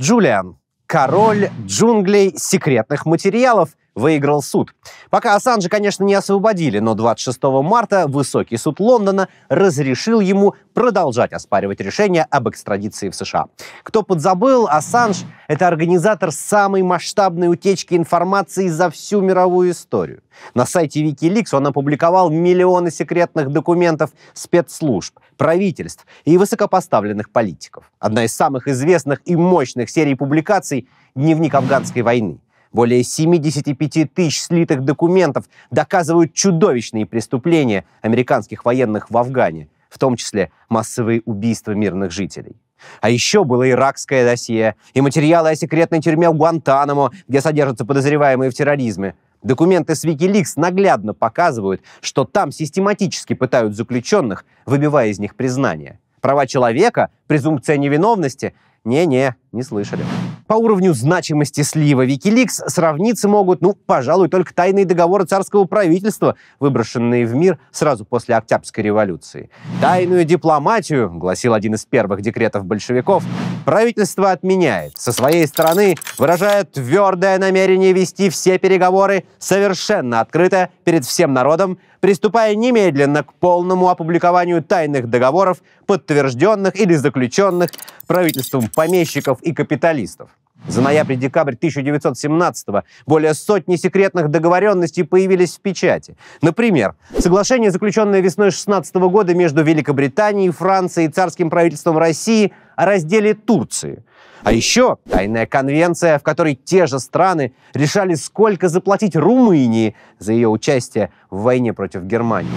Джулиан, король джунглей секретных материалов – выиграл суд. Пока Ассанжа, конечно, не освободили, но 26 марта высокий суд Лондона разрешил ему продолжать оспаривать решение об экстрадиции в США. Кто подзабыл, Ассанж — это организатор самой масштабной утечки информации за всю мировую историю. На сайте Wikileaks он опубликовал миллионы секретных документов спецслужб, правительств и высокопоставленных политиков. Одна из самых известных и мощных серий публикаций — «Дневник афганской войны». Более 75 тысяч слитых документов доказывают чудовищные преступления американских военных в Афгане, в том числе массовые убийства мирных жителей. А еще было иракское досье и материалы о секретной тюрьме в Гуантанамо, где содержатся подозреваемые в терроризме. Документы с Wikileaks наглядно показывают, что там систематически пытают заключенных, выбивая из них признания. Права человека, презумпция невиновности не-не, не слышали. По уровню значимости слива Wikileaks сравниться могут, ну, пожалуй, только тайные договоры царского правительства, выброшенные в мир сразу после Октябрьской революции. «Тайную дипломатию», — гласил один из первых декретов большевиков, правительство отменяет. Со своей стороны выражает твердое намерение вести все переговоры совершенно открыто перед всем народом, приступая немедленно к полному опубликованию тайных договоров, подтвержденных или заключенных правительством помещиков и капиталистов. За ноябрь-декабрь 1917-го более сотни секретных договоренностей появились в печати. Например, соглашение, заключенное весной 16 -го года между Великобританией, Францией и царским правительством России о разделе Турции. А еще тайная конвенция, в которой те же страны решали, сколько заплатить Румынии за ее участие в войне против Германии.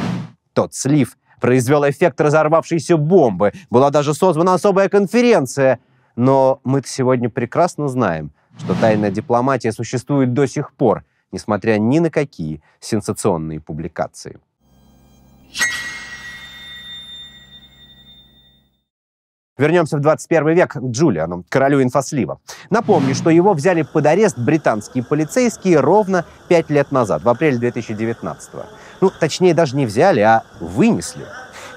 Тот слив произвел эффект разорвавшейся бомбы. Была даже создана особая конференция – но мы сегодня прекрасно знаем, что тайная дипломатия существует до сих пор, несмотря ни на какие сенсационные публикации. Вернемся в 21 век к Джулиану, королю инфослива. Напомню, что его взяли под арест британские полицейские ровно пять лет назад, в апреле 2019 -го. Ну, точнее, даже не взяли, а вынесли.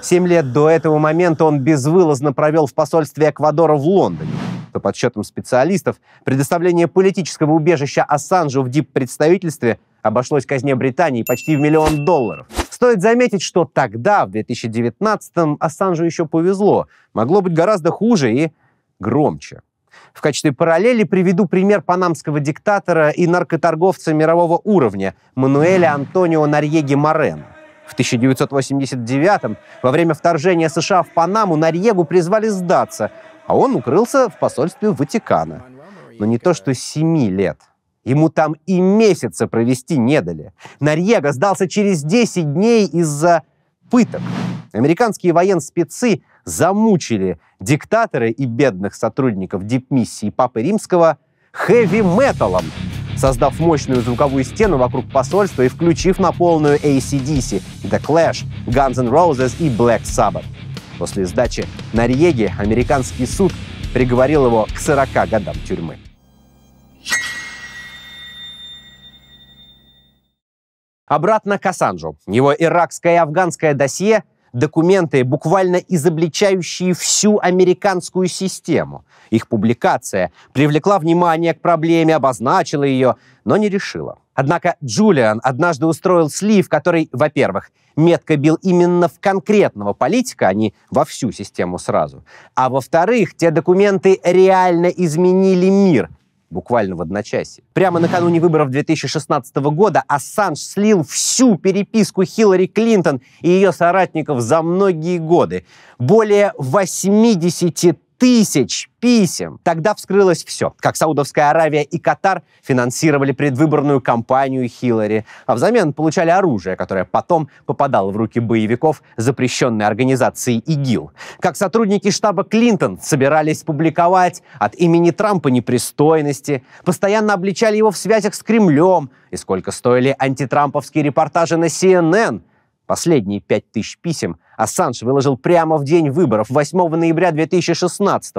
Семь лет до этого момента он безвылазно провел в посольстве Эквадора в Лондоне. По подсчетам специалистов, предоставление политического убежища Ассанжу в дип-представительстве обошлось казне Британии почти в миллион долларов. Стоит заметить, что тогда, в 2019-м, Ассанжу еще повезло. Могло быть гораздо хуже и громче. В качестве параллели приведу пример панамского диктатора и наркоторговца мирового уровня Мануэля Антонио Нарьеги Морено. В 1989 во время вторжения США в Панаму Нарьегу призвали сдаться, а он укрылся в посольстве Ватикана. Но не то, что семи лет. Ему там и месяца провести не дали. Нарьего сдался через 10 дней из-за пыток. Американские военспецы замучили диктатора и бедных сотрудников дипмиссии Папы Римского хэви-металом – создав мощную звуковую стену вокруг посольства и включив на полную ACDC, The Clash, Guns N' Roses и Black Sabbath. После сдачи на Риеге американский суд приговорил его к 40 годам тюрьмы. Обратно к Ассанжу. Его иракское и афганское досье документы, буквально изобличающие всю американскую систему. Их публикация привлекла внимание к проблеме, обозначила ее, но не решила. Однако Джулиан однажды устроил слив, который, во-первых, метко бил именно в конкретного политика, а не во всю систему сразу. А во-вторых, те документы реально изменили мир, буквально в одночасье. Прямо накануне выборов 2016 года Ассанж слил всю переписку Хиллари Клинтон и ее соратников за многие годы. Более 80 тысяч писем. Тогда вскрылось все, как Саудовская Аравия и Катар финансировали предвыборную кампанию Хиллари, а взамен получали оружие, которое потом попадало в руки боевиков запрещенной организации ИГИЛ. Как сотрудники штаба Клинтон собирались публиковать от имени Трампа непристойности, постоянно обличали его в связях с Кремлем, и сколько стоили антитрамповские репортажи на CNN. Последние пять тысяч писем Ассанж выложил прямо в день выборов, 8 ноября 2016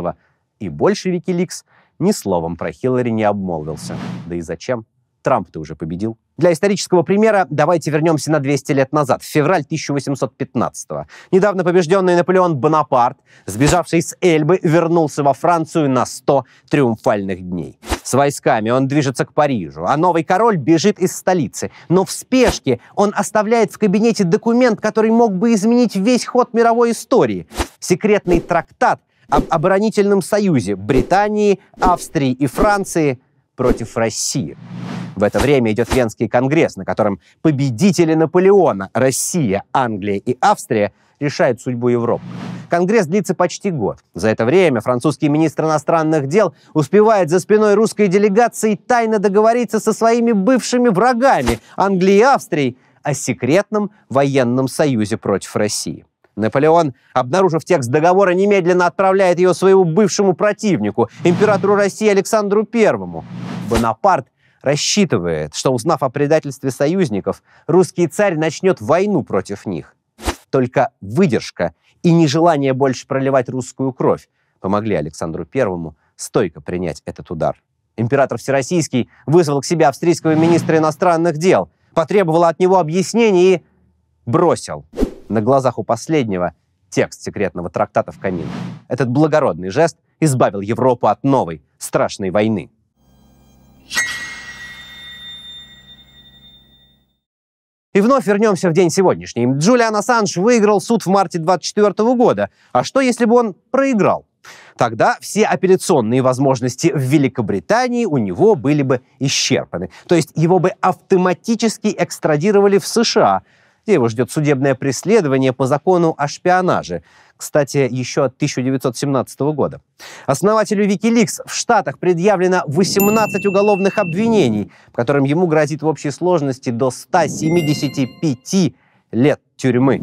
И больше Викиликс ни словом про Хиллари не обмолвился. Да и зачем? Трамп ты уже победил. Для исторического примера давайте вернемся на 200 лет назад, в февраль 1815-го. Недавно побежденный Наполеон Бонапарт, сбежавший с Эльбы, вернулся во Францию на 100 триумфальных дней. С войсками он движется к Парижу, а новый король бежит из столицы. Но в спешке он оставляет в кабинете документ, который мог бы изменить весь ход мировой истории. Секретный трактат об оборонительном союзе Британии, Австрии и Франции – против России. В это время идет Венский конгресс, на котором победители Наполеона, Россия, Англия и Австрия решают судьбу Европы. Конгресс длится почти год. За это время французский министр иностранных дел успевает за спиной русской делегации тайно договориться со своими бывшими врагами Англии и Австрии о секретном военном союзе против России. Наполеон, обнаружив текст договора, немедленно отправляет ее своему бывшему противнику, императору России Александру Первому. Бонапарт рассчитывает, что, узнав о предательстве союзников, русский царь начнет войну против них. Только выдержка и нежелание больше проливать русскую кровь помогли Александру Первому стойко принять этот удар. Император Всероссийский вызвал к себе австрийского министра иностранных дел, потребовал от него объяснений и бросил на глазах у последнего текст секретного трактата в камин. Этот благородный жест избавил Европу от новой страшной войны. И вновь вернемся в день сегодняшний. Джулиан Ассанж выиграл суд в марте 2024 года. А что, если бы он проиграл? Тогда все апелляционные возможности в Великобритании у него были бы исчерпаны. То есть его бы автоматически экстрадировали в США, где его ждет судебное преследование по закону о шпионаже кстати, еще от 1917 года. Основателю Wikileaks в Штатах предъявлено 18 уголовных обвинений, по которым ему грозит в общей сложности до 175 лет тюрьмы.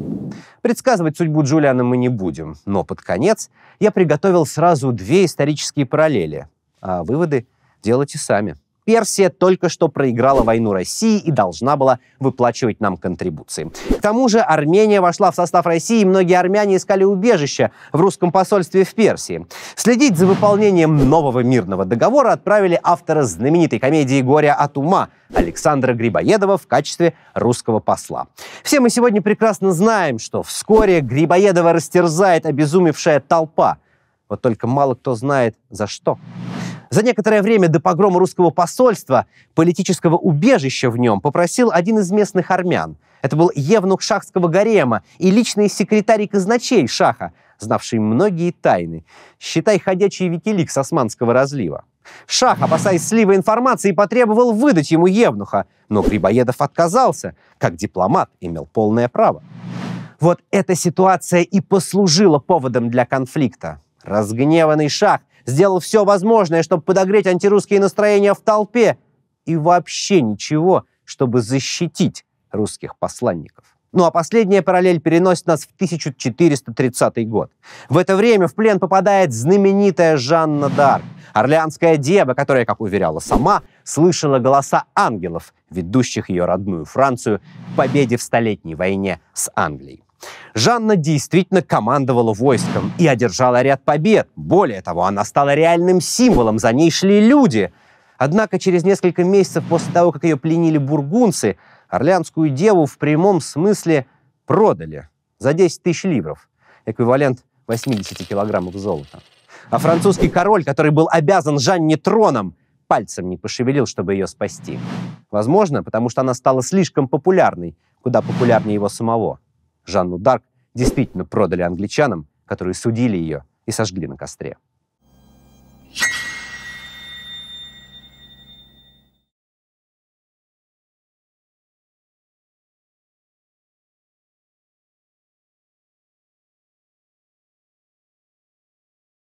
Предсказывать судьбу Джулиана мы не будем, но под конец я приготовил сразу две исторические параллели, а выводы делайте сами. Персия только что проиграла войну России и должна была выплачивать нам контрибуции. К тому же Армения вошла в состав России, и многие армяне искали убежище в русском посольстве в Персии. Следить за выполнением нового мирного договора отправили автора знаменитой комедии «Горе от ума» Александра Грибоедова в качестве русского посла. Все мы сегодня прекрасно знаем, что вскоре Грибоедова растерзает обезумевшая толпа. Вот только мало кто знает, за что. За некоторое время до погрома русского посольства политического убежища в нем попросил один из местных армян. Это был евнух шахского гарема и личный секретарь казначей шаха, знавший многие тайны. Считай ходячий викиликс османского разлива. Шах, опасаясь слива информации, потребовал выдать ему евнуха, но Грибоедов отказался, как дипломат имел полное право. Вот эта ситуация и послужила поводом для конфликта. Разгневанный шах сделал все возможное, чтобы подогреть антирусские настроения в толпе, и вообще ничего, чтобы защитить русских посланников. Ну а последняя параллель переносит нас в 1430 год. В это время в плен попадает знаменитая Жанна Дарк, орлеанская дева, которая, как уверяла сама, слышала голоса ангелов, ведущих ее родную Францию к победе в Столетней войне с Англией. Жанна действительно командовала войском и одержала ряд побед. Более того, она стала реальным символом, за ней шли люди. Однако через несколько месяцев после того, как ее пленили бургунцы, Орлеанскую деву в прямом смысле продали за 10 тысяч ливров, эквивалент 80 килограммов золота. А французский король, который был обязан Жанне троном, пальцем не пошевелил, чтобы ее спасти. Возможно, потому что она стала слишком популярной, куда популярнее его самого. Жанну Дарк действительно продали англичанам, которые судили ее и сожгли на костре.